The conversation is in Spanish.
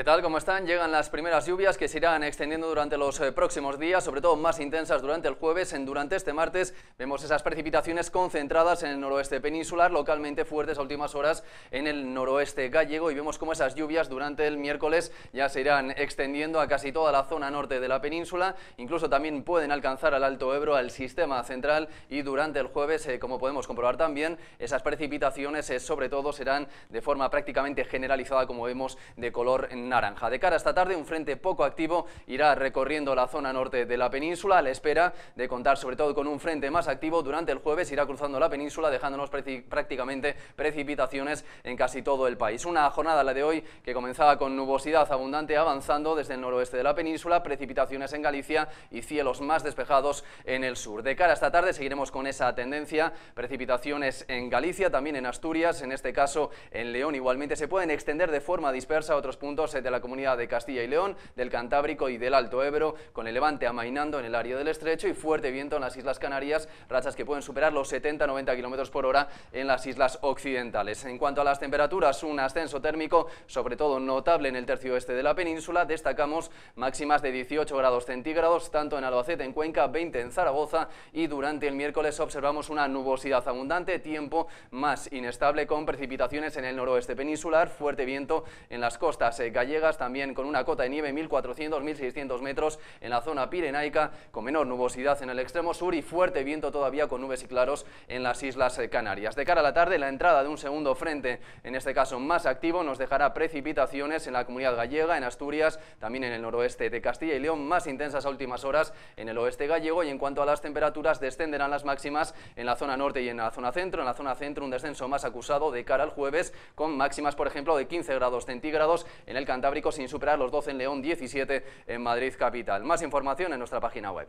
¿Qué tal? ¿Cómo están? Llegan las primeras lluvias que se irán extendiendo durante los eh, próximos días, sobre todo más intensas durante el jueves. En, durante este martes vemos esas precipitaciones concentradas en el noroeste peninsular, localmente fuertes a últimas horas en el noroeste gallego y vemos cómo esas lluvias durante el miércoles ya se irán extendiendo a casi toda la zona norte de la península. Incluso también pueden alcanzar al Alto Ebro, al sistema central y durante el jueves, eh, como podemos comprobar también, esas precipitaciones eh, sobre todo serán de forma prácticamente generalizada, como vemos, de color naranja. De cara a esta tarde, un frente poco activo irá recorriendo la zona norte de la península a la espera de contar sobre todo con un frente más activo durante el jueves, irá cruzando la península dejándonos prácticamente precipitaciones en casi todo el país. Una jornada, la de hoy, que comenzaba con nubosidad abundante avanzando desde el noroeste de la península, precipitaciones en Galicia y cielos más despejados en el sur. De cara esta tarde seguiremos con esa tendencia, precipitaciones en Galicia, también en Asturias, en este caso en León igualmente se pueden extender de forma dispersa a otros puntos de la comunidad de Castilla y León, del Cantábrico y del Alto Ebro, con el levante amainando en el área del estrecho y fuerte viento en las Islas Canarias, rachas que pueden superar los 70-90 km por hora en las islas occidentales. En cuanto a las temperaturas, un ascenso térmico, sobre todo notable en el tercio oeste de la península, destacamos máximas de 18 grados centígrados, tanto en Albacete, en Cuenca, 20 en Zaragoza y durante el miércoles observamos una nubosidad abundante, tiempo más inestable con precipitaciones en el noroeste peninsular, fuerte viento en las costas eh, gallegas también con una cota de nieve 1.400-1.600 metros en la zona pirenaica, con menor nubosidad en el extremo sur y fuerte viento todavía con nubes y claros en las Islas Canarias. De cara a la tarde, la entrada de un segundo frente, en este caso más activo, nos dejará precipitaciones en la comunidad gallega, en Asturias, también en el noroeste de Castilla y León, más intensas a últimas horas en el oeste gallego y en cuanto a las temperaturas descenderán las máximas en la zona norte y en la zona centro. En la zona centro un descenso más acusado de cara al jueves con máximas, por ejemplo, de 15 grados centígrados en el Cantón sin superar los 12 en León, 17 en Madrid capital. Más información en nuestra página web.